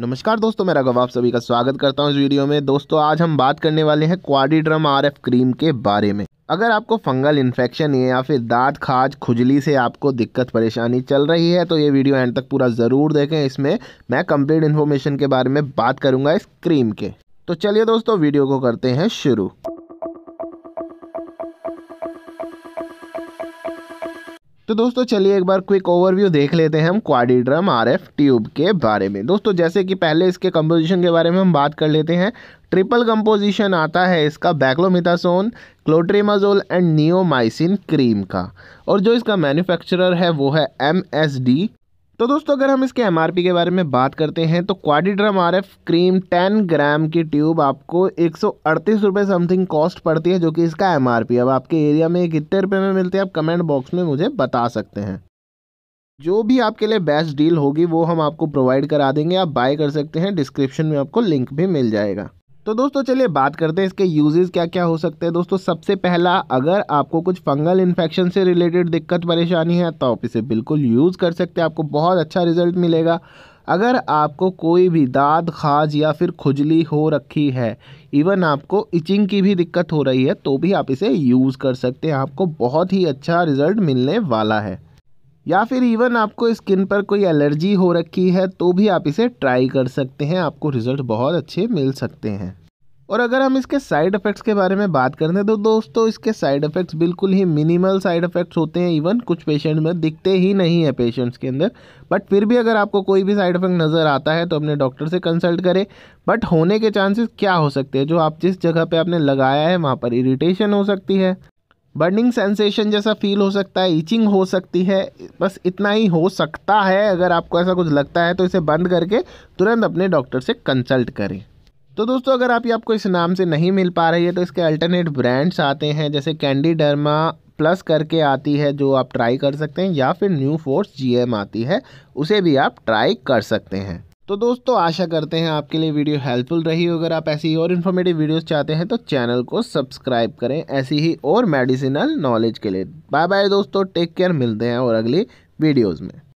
नमस्कार दोस्तों मैं रघव आप सभी का स्वागत करता हूं इस वीडियो में दोस्तों आज हम बात करने वाले हैं क्वाडिड्रम आरएफ क्रीम के बारे में अगर आपको फंगल इन्फेक्शन या फिर दांत खाज खुजली से आपको दिक्कत परेशानी चल रही है तो ये वीडियो एंड तक पूरा ज़रूर देखें इसमें मैं कम्प्लीट इन्फॉर्मेशन के बारे में बात करूँगा इस क्रीम के तो चलिए दोस्तों वीडियो को करते हैं शुरू तो दोस्तों चलिए एक बार क्विक ओवरव्यू देख लेते हैं हम क्वाडीड्रम आर ट्यूब के बारे में दोस्तों जैसे कि पहले इसके कंपोजिशन के बारे में हम बात कर लेते हैं ट्रिपल कंपोजिशन आता है इसका beclomethasone clotrimazole and neomycin cream का और जो इसका मैन्युफैक्चरर है वो है एम एस डी तो दोस्तों अगर हम इसके एम के बारे में बात करते हैं तो Quadriderm R F cream ten gram की ट्यूब आपको एक सौ समथिंग कॉस्ट पड़ती है जो कि इसका एम अब आपके एरिया में कितने रुपये में मिलती है आप कमेंट बॉक्स में मुझे बता सकते हैं जो भी आपके लिए बेस्ट डील होगी वो हम आपको प्रोवाइड करा देंगे आप बाय कर सकते हैं डिस्क्रिप्शन में आपको लिंक भी मिल जाएगा तो दोस्तों चलिए बात करते हैं इसके यूजेस क्या क्या हो सकते हैं दोस्तों सबसे पहला अगर आपको कुछ फंगल इन्फेक्शन से रिलेटेड दिक्कत परेशानी है तो आप इसे बिल्कुल यूज़ कर सकते हैं आपको बहुत अच्छा रिजल्ट मिलेगा अगर आपको कोई भी दाद खाज या फिर खुजली हो रखी है इवन आपको इचिंग की भी दिक्कत हो रही है तो भी आप इसे यूज़ कर सकते हैं आपको बहुत ही अच्छा रिज़ल्ट मिलने वाला है या फिर इवन आपको स्किन पर कोई एलर्जी हो रखी है तो भी आप इसे ट्राई कर सकते हैं आपको रिज़ल्ट बहुत अच्छे मिल सकते हैं और अगर हम इसके साइड इफ़ेक्ट्स के बारे में बात करते हैं तो दोस्तों इसके साइड इफ़ेक्ट्स बिल्कुल ही मिनिमल साइड इफ़ेक्ट्स होते हैं इवन कुछ पेशेंट में दिखते ही नहीं है पेशेंट्स के अंदर बट फिर भी अगर आपको कोई भी साइड इफ़ेक्ट नज़र आता है तो अपने डॉक्टर से कंसल्ट करें बट होने के चांसेस क्या हो सकते हैं जो आप जिस जगह पर आपने लगाया है वहाँ पर इरीटेशन हो सकती है बर्निंग सेंसेशन जैसा फील हो सकता है ईचिंग हो सकती है बस इतना ही हो सकता है अगर आपको ऐसा कुछ लगता है तो इसे बंद करके तुरंत अपने डॉक्टर से कंसल्ट करें तो दोस्तों अगर आप आपको इस नाम से नहीं मिल पा रही है तो इसके अल्टरनेट ब्रांड्स आते हैं जैसे कैंडी डर्मा प्लस करके आती है जो आप ट्राई कर सकते हैं या फिर न्यू फोर्स जीएम आती है उसे भी आप ट्राई कर सकते हैं तो दोस्तों आशा करते हैं आपके लिए वीडियो हेल्पफुल रही हो अगर आप ऐसी और इन्फॉर्मेटिव वीडियोस चाहते हैं तो चैनल को सब्सक्राइब करें ऐसी ही और मेडिसिनल नॉलेज के लिए बाय बाय दोस्तों टेक केयर मिलते हैं और अगली वीडियोज़ में